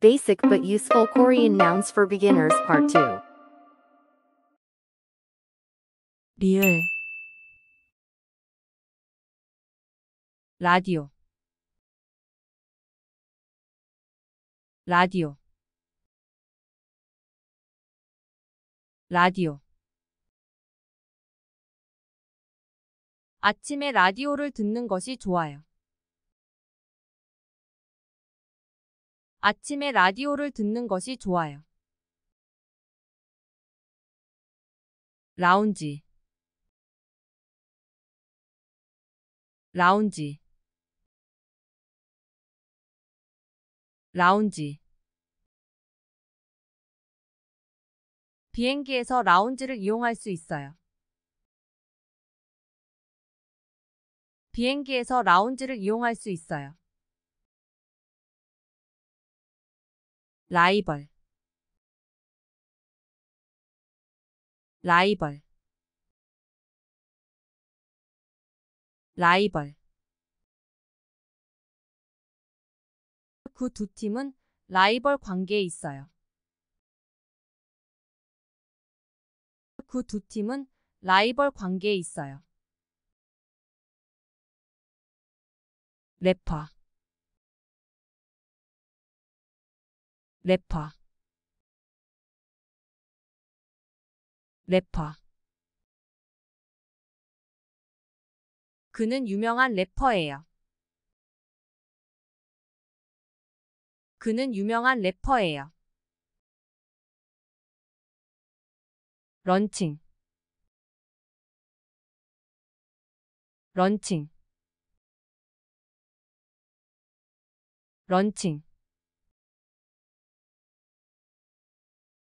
Basic but Useful Korean Nouns for Beginners Part 2 리을 라디오 라디오 라디오 아침에 라디오를 듣는 것이 좋아요. 아침에 라디오를 듣는 것이 좋아요. 라운지 라운지 라운지 비행기에서 라운지를 이용할 수 있어요. 비행기에서 라운지를 이용할 수 있어요. 라이벌 라이벌 라이벌 그 두 팀은 라이벌 관계에 있어요. 그두 팀은 라이벌 관계에 있어요. 래퍼 래퍼 래퍼 그는 유명한 래퍼예요. 그는 유명한 래퍼예요. 런칭 런칭 런칭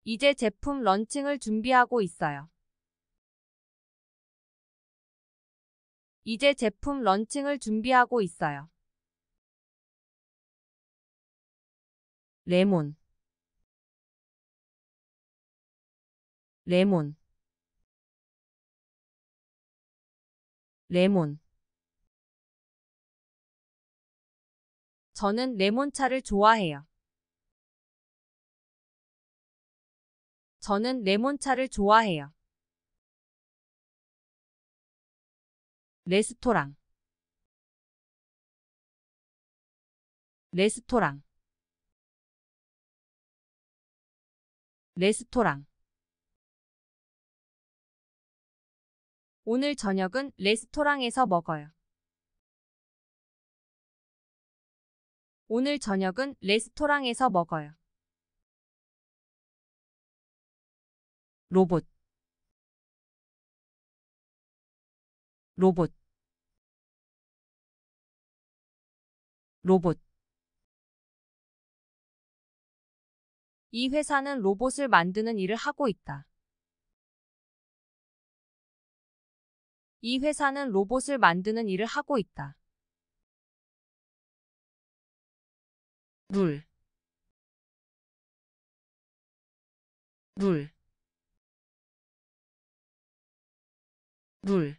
이제 제품 런칭을 준비하고 있어요. 이제 제품 런칭을 준비하고 있어요. 레몬 레몬 레몬 저는 레몬차를 좋아해요. 저는 레몬차를 좋아해요. 레스토랑 레스토랑 레스토랑 오늘 저녁은 레스토랑에서 먹어요. 오늘 저녁은 레스토랑에서 먹어요. 로봇 로봇 로봇 이 회사는 로봇을 만드는 일을 하고 있다. 이 회사는 로봇을 만드는 일을 하고 있다. 물 물. 룰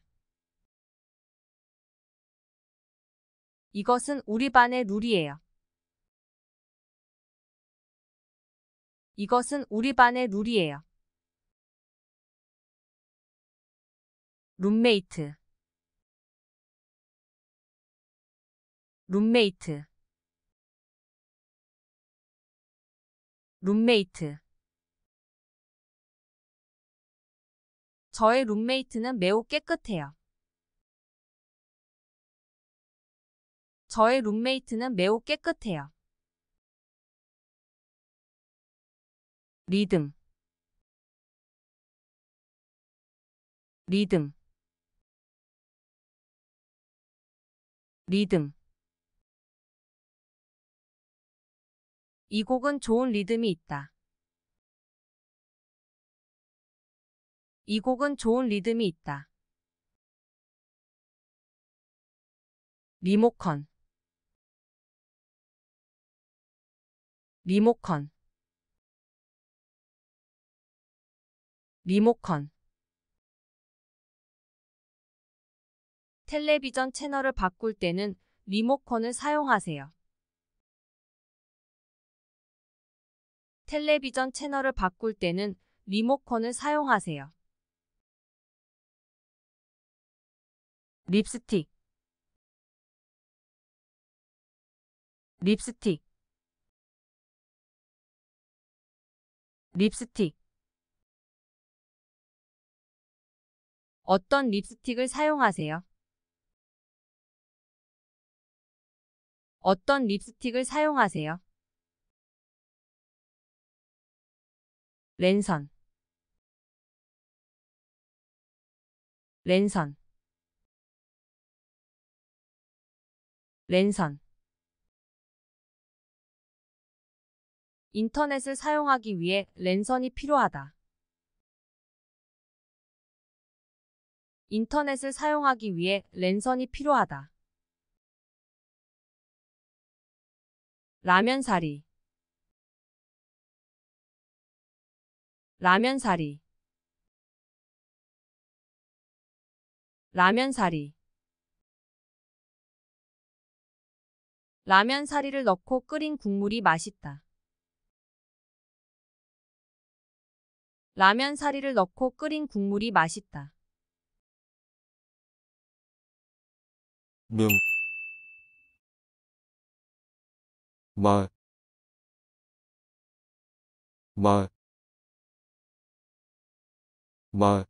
이것은 우리 반의 룰이에요. 이것은 우리 반의 룰이에요. 룸메이트 룸메이트 룸메이트 저의 룸메이트는 매우 깨끗해요. 저의 룸메이트는 매우 깨끗해요. 리듬 리듬 리듬 이 곡은 좋은 리듬이 있다. 이 곡은 좋은 리듬이 있다. 리모컨 리모컨 리모컨 텔레비전 채널을 바꿀 때는 리모컨을 사용하세요. 텔레비전 채널을 바꿀 때는 리모컨을 사용하세요. 립스틱 립스틱 립스틱 어떤 립스틱을 사용하세요? 어떤 립스틱을 사용하세요? 랜선 랜선 랜선 인터넷을 사용하기 위해 랜선이 필요하다. 인터넷을 사용하기 위해 랜선이 필요하다. 라면사리 라면사리 라면사리 라면 사리를 넣고 끓인 국물이 맛있다. 라면 사리를 넣고 끓인 국물이 맛있다. 능 말, 말, 말.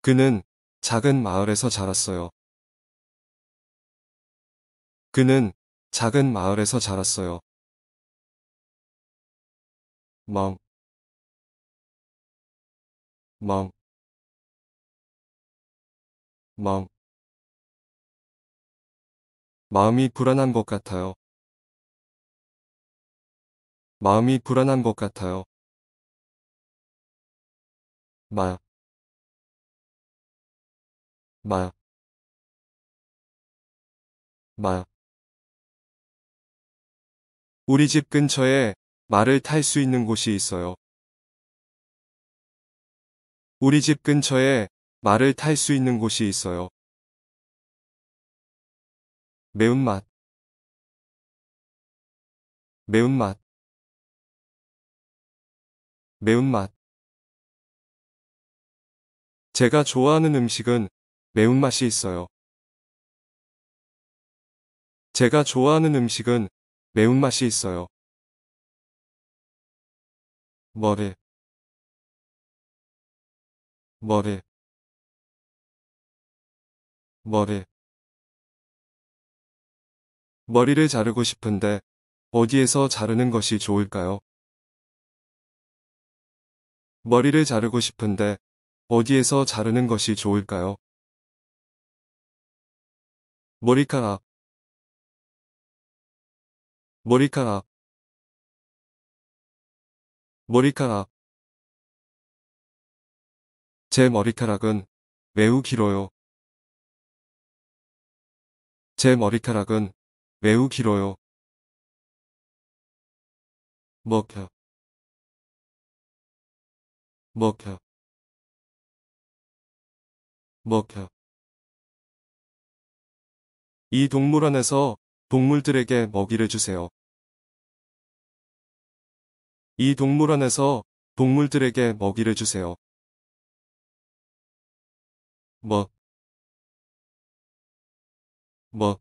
그는 작은 마을에서 자랐어요. 그는 작은 마을에서 자랐어요. 멍, 멍, 멍. 마음이 불안한 것 같아요. 마음이 불안한 것 같아요. 마, 마, 마. 우리 집 근처에 말을 탈 수 있는 곳이 있어요. 우리 집 근처에 말을 탈 수 있는 곳이 있어요. 매운맛 매운맛 매운맛 제가 좋아하는 음식은 매운맛이 있어요. 제가 좋아하는 음식은 매운맛이 있어요. 머리 머리 머리 머리를 자르고 싶은데 어디에서 자르는 것이 좋을까요? 머리를 자르고 싶은데 어디에서 자르는 것이 좋을까요? 머리카락 머리카락 머리카락 제 머리카락은 매우 길어요. 제 머리카락은 매우 길어요. 먹혀 먹혀 먹혀 이 동물원에서 동물들에게 먹이를 주세요. 이 동물원에서 동물들에게 먹이를 주세요. 뭐, 뭐,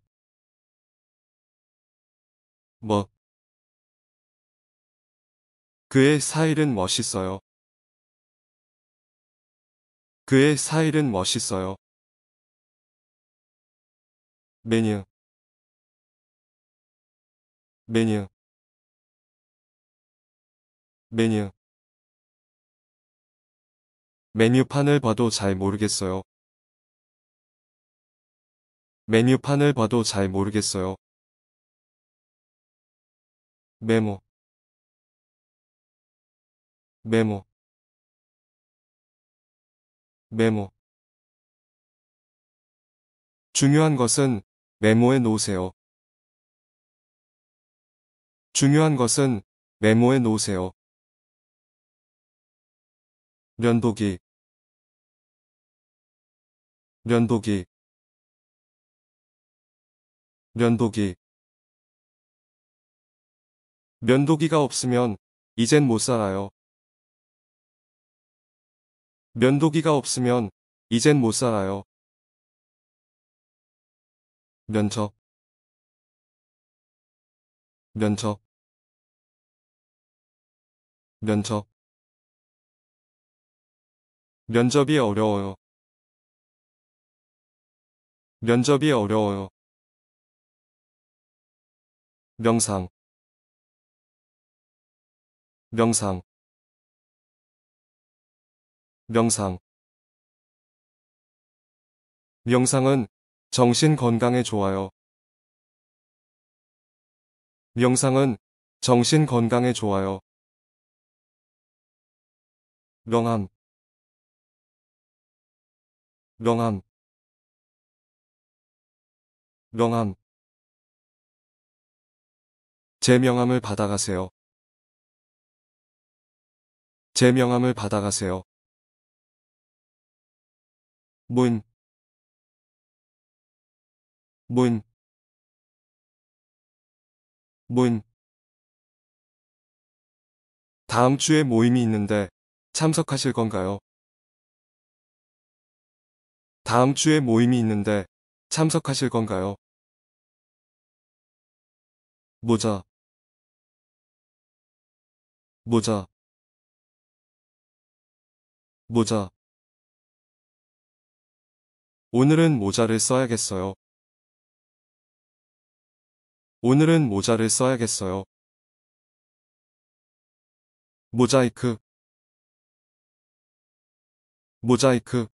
뭐. 그의 사일은 멋있어요. 그의 사일은 멋있어요. 메뉴 메뉴 메뉴 메뉴판을 봐도 잘 모르겠어요. 메뉴판을 봐도 잘 모르겠어요. 메모 메모 메모 중요한 것은 메모에 놓으세요. 중요한 것은 메모에 놓으세요. 면도기 면도기 면도기 면도기가 없으면 이젠 못 살아요. 면도기가 없으면 이젠 못 살아요. 면접 면접 면접 면접이 어려워요. 면접이 어려워요. 명상 명상 명상 명상은 정신 건강에 좋아요. 명상은 정신 건강에 좋아요. 명함 명함 명함 제 명함을 받아가세요. 제 명함을 받아가세요. 문, 문, 문. 다음 주에 모임이 있는데 참석하실 건가요? 다음 주에 모임이 있는데 참석하실 건가요? 모자 모자 모자 오늘은 모자를 써야겠어요. 오늘은 모자를 써야겠어요. 모자이크 모자이크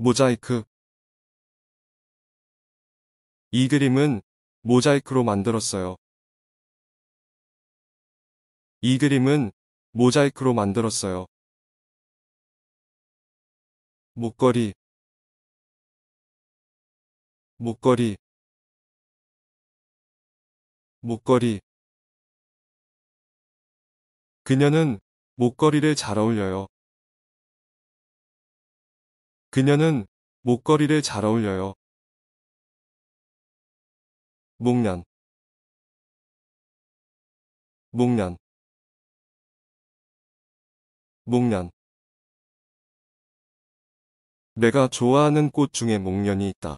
모자이크 이 그림은 모자이크로 만들었어요. 이 그림은 모자이크로 만들었어요. 목걸이 목걸이 목걸이 그녀는 목걸이를 잘 어울려요. 그녀는 목걸이를 잘 어울려요. 목련 목련 목련 내가 좋아하는 꽃 중에 목련이 있다.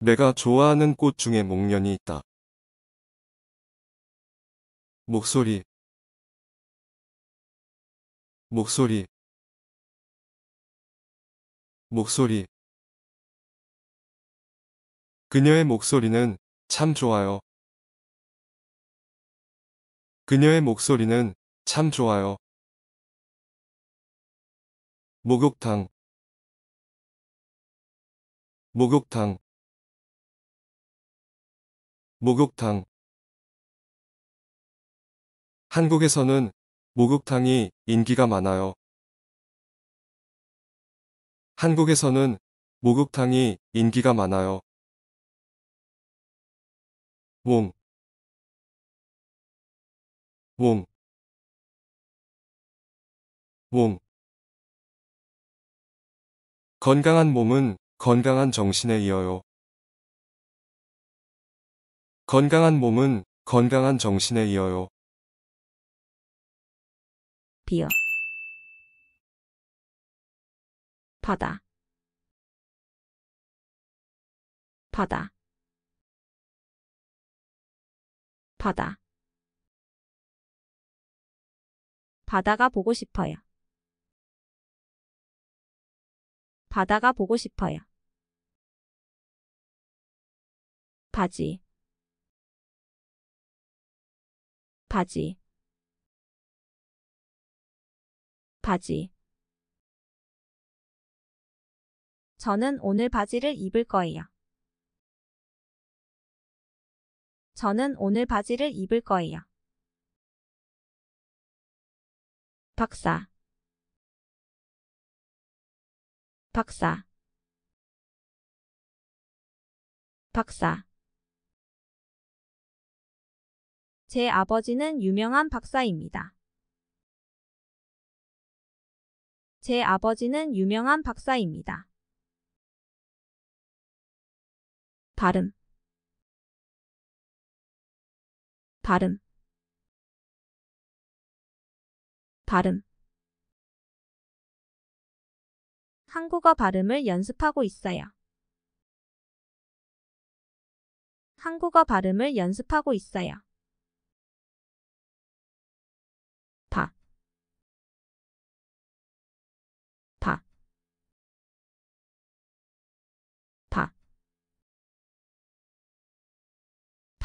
내가 좋아하는 꽃 중에 목련이 있다. 목소리 목소리 목소리 그녀의 목소리는 참 좋아요. 그녀의 목소리는 참 좋아요. 목욕탕 목욕탕 목욕탕 한국에서는 목욕탕이 인기가 많아요. 한국에서는 목욕탕이 인기가 많아요. 몽, 몽, 몽. 건강한 몸은 건강한 정신에 이어요. 건강한 몸은 건강한 정신에 이어요. 비어. 바다 바다 바다 바다가 보고 싶어요. 바다가 보고 싶어요. 바지 바지 바지 저는 오늘 바지를 입을 거예요. 저는 오늘 바지를 입을 거예요. 박사 박사 박사 제 아버지는 유명한 박사입니다. 제 아버지는 유명한 박사입니다. 발음 발음 발음 한국어 발음을 연습하고 있어요. 한국어 발음을 연습하고 있어요.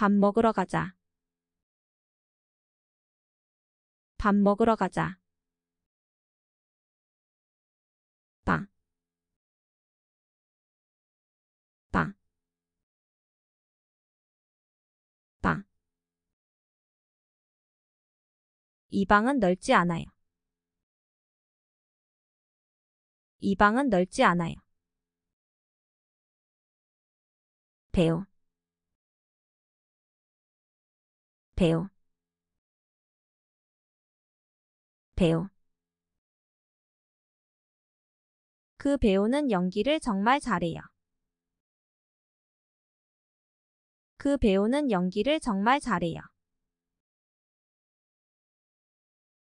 밥 먹으러 가자. 밥 먹으러 가자. 빠. 빠. 빠. 이 방은 넓지 않아요. 이 방은 넓지 않아요. 배우. 배우 배우 그 배우는 연기를 정말 잘해요. 그 배우는 연기를 정말 잘해요.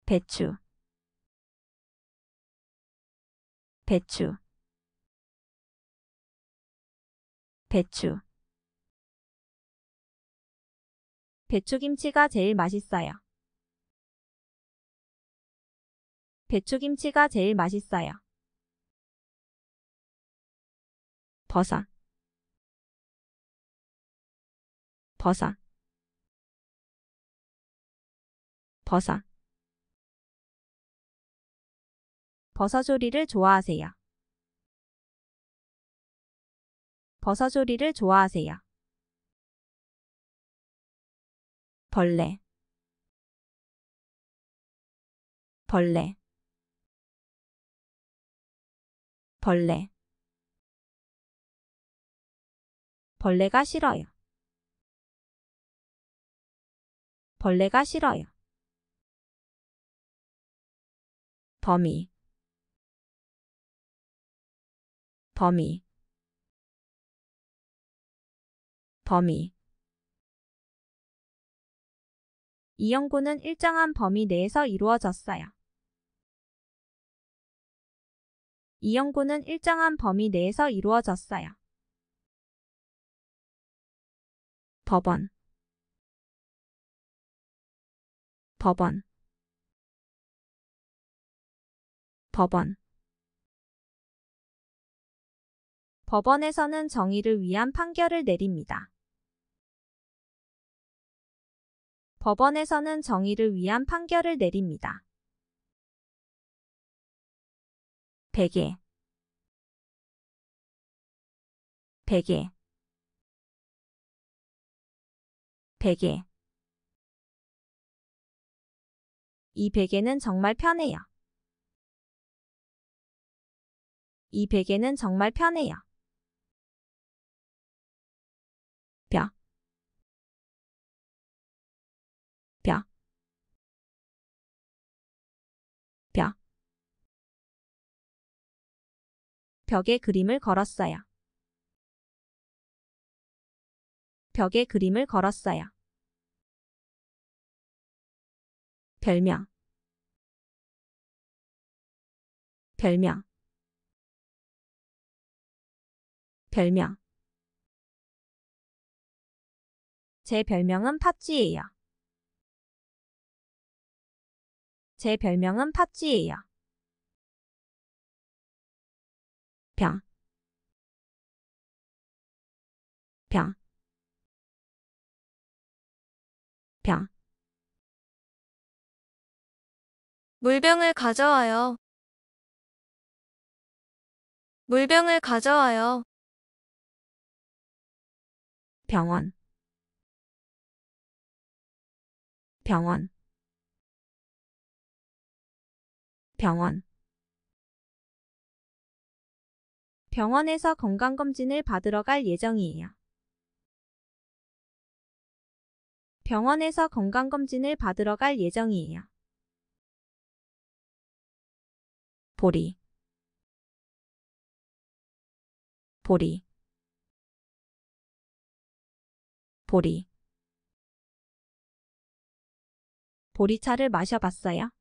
배추 배추 배추 배추김치가 제일 맛있어요. 배추김치가 제일 맛있어요. 버섯 버섯 버섯 버섯조리를 좋아하세요. 버섯조리를 좋아하세요. 벌레 벌레 벌레 벌레가 싫어요. 벌레가 싫어요. 범 범이 범위 범위 이 연구는 일정한 범위 내에서 이루어졌어요. 이 연구는 일정한 범위 내에서 이루어졌어요. 법원 법원 법원 법원에서는 정의를 위한 판결을 내립니다. 법원에서는 정의를 위한 판결을 내립니다. 베개 베개 베개 이 베개는 정말 편해요. 이 베개는 정말 편해요. 벽에 그림을 걸었어요. 벽에 그림을 걸었어요. 별명 별명 별명 제 별명은 팥쥐예요. 제 별명은 팥쥐예요. 벼, 벼, 벼. 물병을 가져와요. 물병을 가져와요. 병원 병원 병원 병원에서 건강검진을 받으러 갈 예정이에요. 병원에서 건강검진을 받으러 갈 예정이에요. 보리 보리 보리 보리차를 마셔봤어요?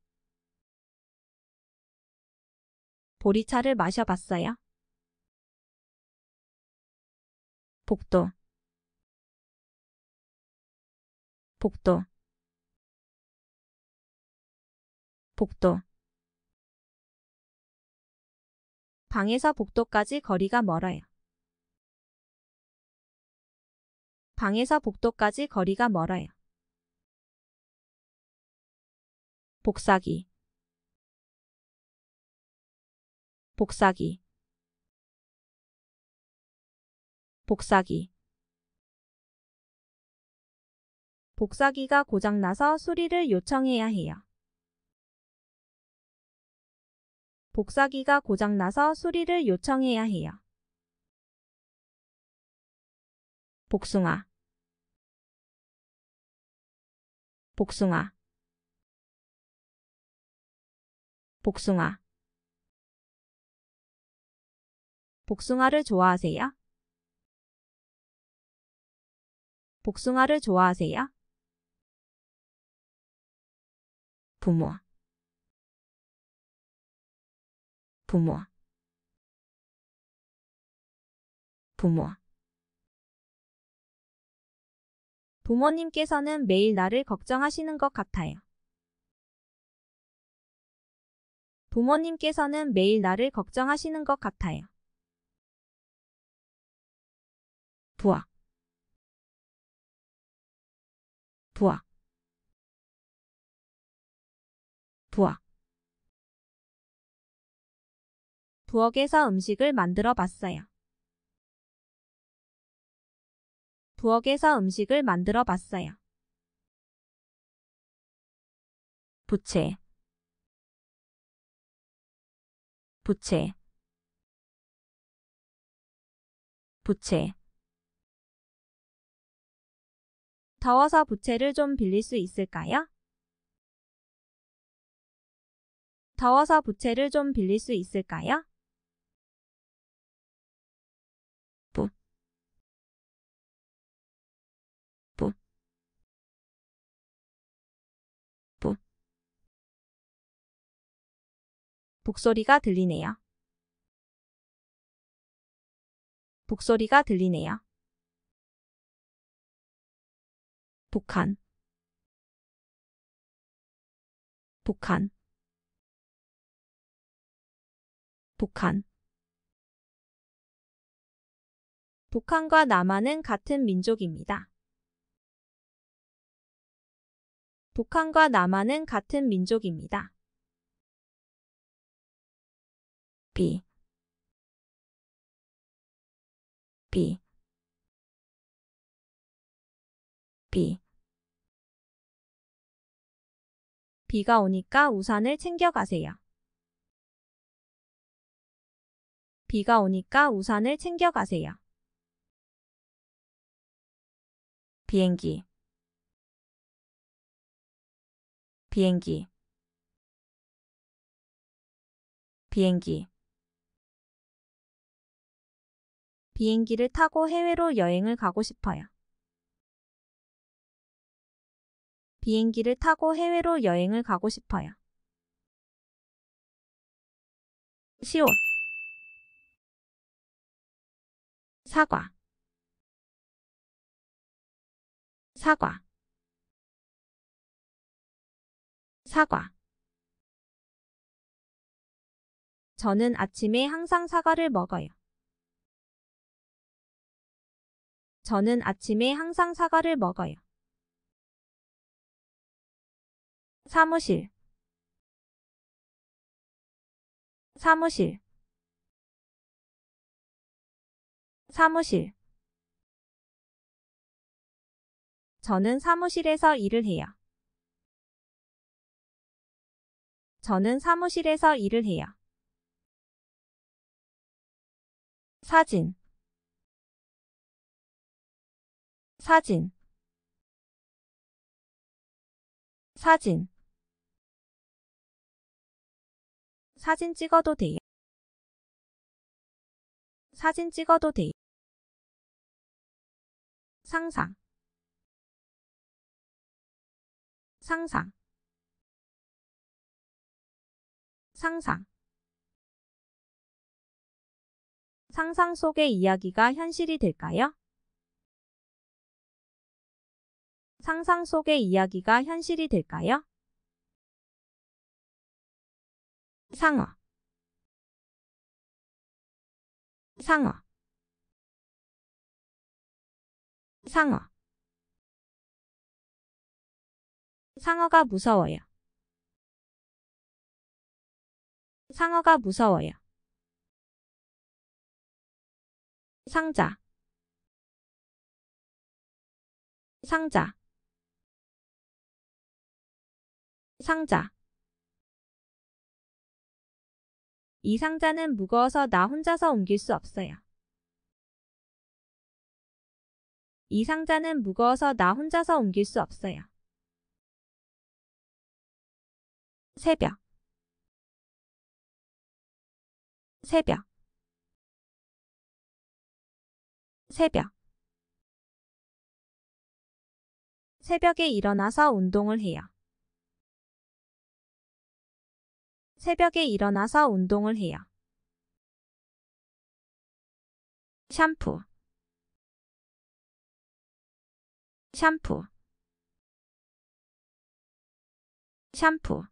보리차를 마셔봤어요? 복도 복도 복도 방에서 복도까지 거리가 멀어요. 방에서 복도까지 거리가 멀어요. 복사기 복사기 복사기 복사기가 고장나서 수리를 요청해야 해요. 복사기가 고장나서 수리를 요청해야 해요. 복숭아 복숭아 복숭아 복숭아를 좋아하세요? 복숭아를 좋아하세요? 부모 부모 부모 부모님께서는 매일 나를 걱정하시는 것 같아요. 부모님께서는 매일 나를 걱정하시는 것 같아요. 부엌 부하 부하 부엌에서 음식을 만들어 봤어요. 부엌에서 음식을 만들어 봤어요. 부채 부채 부채 더워서 부채를 좀 빌릴 수 있을까요? 더워서 부채를 좀 빌릴 수 있을까요? 북소리가 들리네요. 북소리가 들리네요. 북한 북한 북한 북한과 남한은 같은 민족입니다. 북한과 남한은 같은 민족입니다. B B B 비가 오니까 우산을 챙겨가세요. 비가 오니까 우산을 챙겨가세요. 비행기 비행기 비행기 비행기를 타고 해외로 여행을 가고 싶어요. 비행기를 타고 해외로 여행을 가고 싶어요. 시올 사과 사과 사과 저는 아침에 항상 사과를 먹어요. 저는 아침에 항상 사과를 먹어요. 사무실 사무실 사무실 저는 사무실에서 일을 해요. 저는 사무실에서 일을 해요. 사진 사진 사진 사진 찍어도 돼요. 사진 찍어도 돼 상상 상상 상상 상상 속의 이야기가 현실이 될까요? 상상 속의 이야기가 현실이 될까요? 상어 상어 상어 상어가 무서워요. 상어가 무서워요. 상자 상자 상자 이 상자는 무거워서 나 혼자서 옮길 수 없어요. 이 상자는 무거워서 나 혼자서 옮길 수 없어요. 새벽 새벽 새벽 새벽에 일어나서 운동을 해요. 새벽에 일어나서 운동을 해요. 샴푸 샴푸 샴푸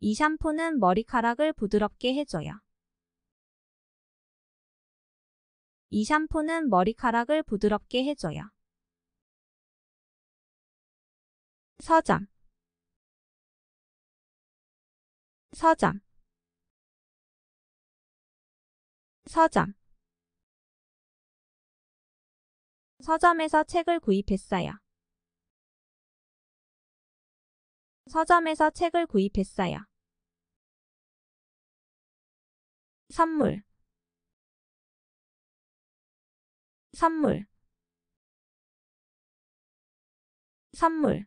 이 샴푸는 머리카락을 부드럽게 해줘요. 이 샴푸는 머리카락을 부드럽게 해줘요. 서점 서점 서점 서점에서 책을 구입했어요. 서점에서 책을 구입했어요. 선물 선물 선물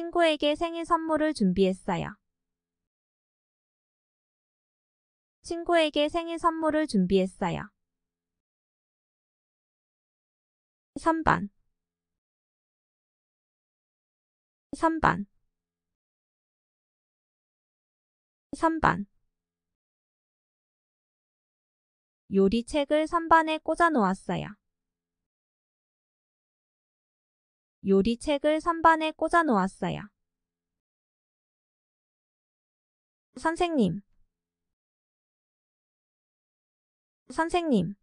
친구에게 생일 선물을 준비했어요. 친구에게 생일 선물을 준비했어요. 3번 3번 3번 요리책을 선반에 꽂아 놓았어요. 요리책을 선반에 꽂아 놓았어요. 선생님 선생님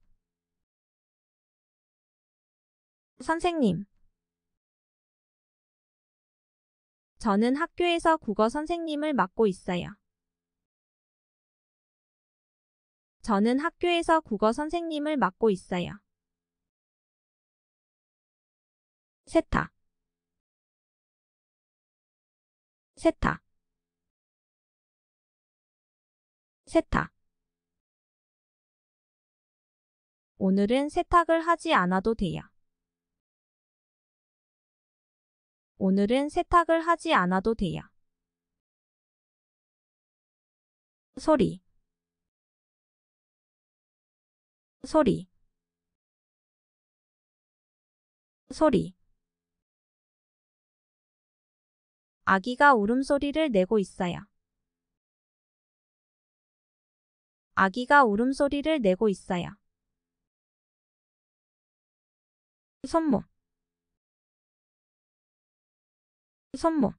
선생님 저는 학교에서 국어 선생님을 맡고 있어요. 저는 학교에서 국어 선생님을 맡고 있어요. 세타 세타 세탁 오늘은 세탁을 하지 않아도 돼요. 오늘은 세탁을 하지 않아도 돼요. 소리 소리 소리 아기가 울음소리를 내고 있어요. 아기가 울음소리를 내고 있어요. 손목 손목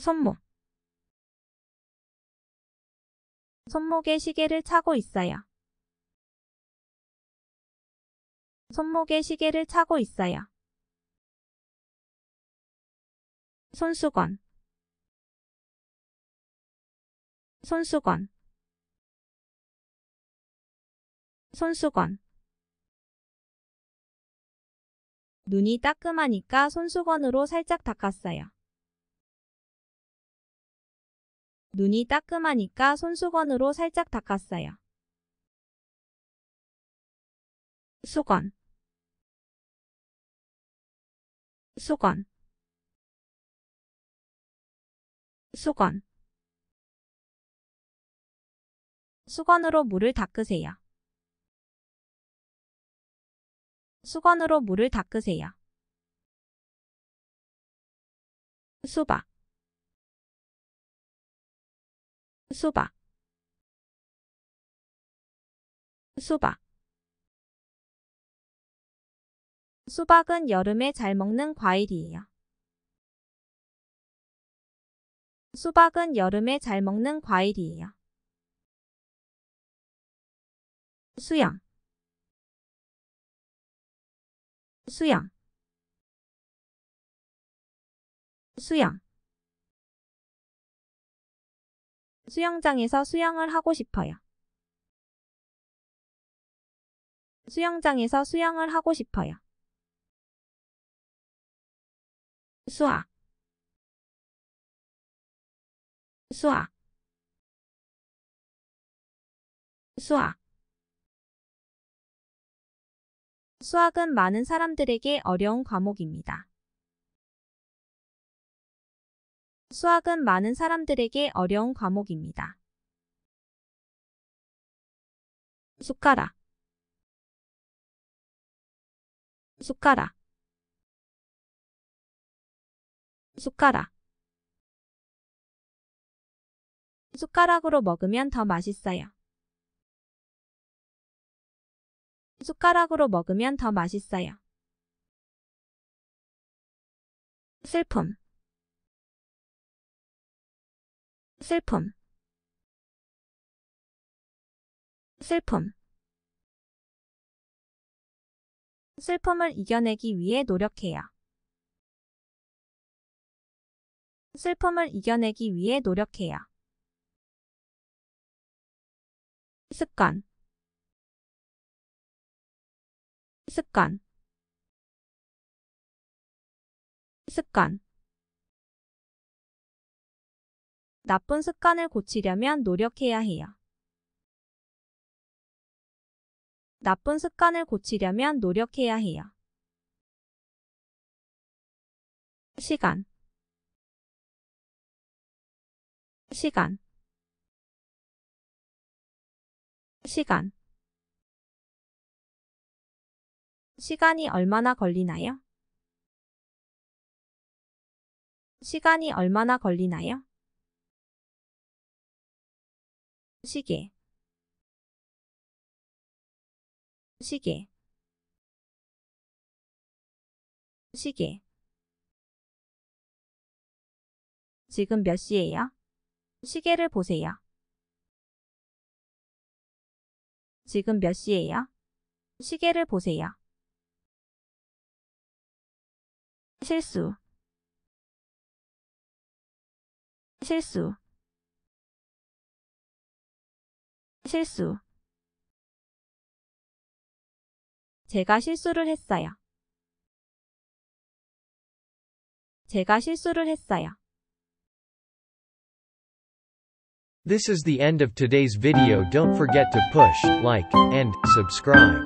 손목 손목에 시계를 차고 있어요. 손목에 시계를 차고 있어요. 손수건 손수건 손수건 눈이 따끔하니까 손수건으로 살짝 닦았어요. 눈이 따끔하니까 손수건으로 살짝 닦았어요. 수건 수건 수건 수건으로 물을 닦으세요. 수건으로 물을 닦으세요. 수박 수박 수박 수박은 여름에 잘 먹는 과일이에요. 수박은 여름에 잘 먹는 과일이에요. 수영 수영 수영 수영장에서 수영을 하고 싶어요. 수영장에서 수영을 하고 싶어요. 수학 쏴, 쏴. 수학은 많은 사람들에게 어려운 과목입니다. 수학은 많은 사람들에게 어려운 과목입니다. 숟가락 숟가락 숟가락 숟가락으로 먹으면 더 맛있어요. 숟가락으로 먹으면 더 맛있어요. 슬픔 슬픔 슬픔 슬픔을 이겨내기 위해 노력해요. 슬픔을 이겨내기 위해 노력해요. 습관 습관 습관 나쁜 습관을 고치려면 노력해야 해요. 나쁜 습관을 고치려면 노력해야 해요. 시간 시간 시간 시간이 얼마나 걸리나요? 시간이 얼마나 걸리나요? 시계 시계 시계 지금 몇 시예요? 시계를 보세요. 지금 몇 시예요? 시계를 보세요. 실수 실수 실수 제가 실수를 했어요. 제가 실수를 했어요. This is the end of today's video don't forget to push, like, and, subscribe.